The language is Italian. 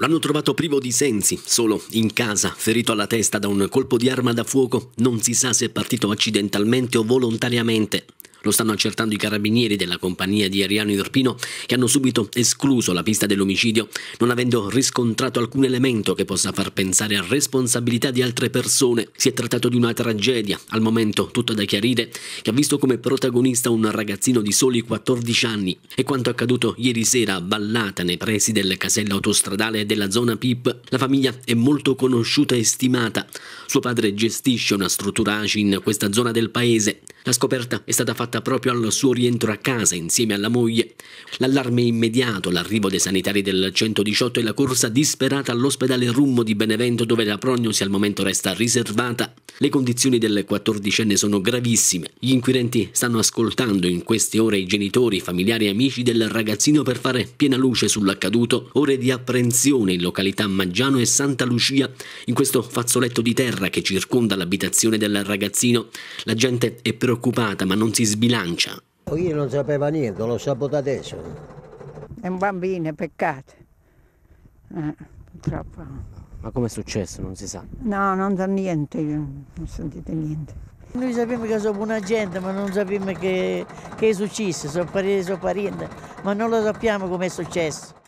L'hanno trovato privo di sensi, solo in casa, ferito alla testa da un colpo di arma da fuoco, non si sa se è partito accidentalmente o volontariamente. Lo stanno accertando i carabinieri della compagnia di Ariano Irpino che hanno subito escluso la pista dell'omicidio non avendo riscontrato alcun elemento che possa far pensare a responsabilità di altre persone. Si è trattato di una tragedia, al momento tutto da chiarire, che ha visto come protagonista un ragazzino di soli 14 anni e quanto accaduto ieri sera a Vallata nei pressi del casello autostradale della zona PIP. La famiglia è molto conosciuta e stimata. Suo padre gestisce una struttura ACI in questa zona del paese. La scoperta è stata fatta proprio al suo rientro a casa insieme alla moglie. L'allarme immediato, l'arrivo dei sanitari del 118 e la corsa disperata all'ospedale Rummo di Benevento dove la prognosi al momento resta riservata. Le condizioni del 14enne sono gravissime. Gli inquirenti stanno ascoltando in queste ore i genitori, familiari e amici del ragazzino per fare piena luce sull'accaduto. Ore di apprensione in località Maggiano e Santa Lucia, in questo fazzoletto di terra che circonda l'abitazione del ragazzino. La gente è preoccupata preoccupata ma non si sbilancia. Io non sapevo niente, l'ho saputo adesso. È un bambino, peccato. Eh, purtroppo. Ma com'è successo? Non si sa. No, non da niente, non sentite niente. Noi sappiamo che sono buona gente, ma non sappiamo che, che è successo, sono parenti, sono parenti, ma non lo sappiamo com'è successo.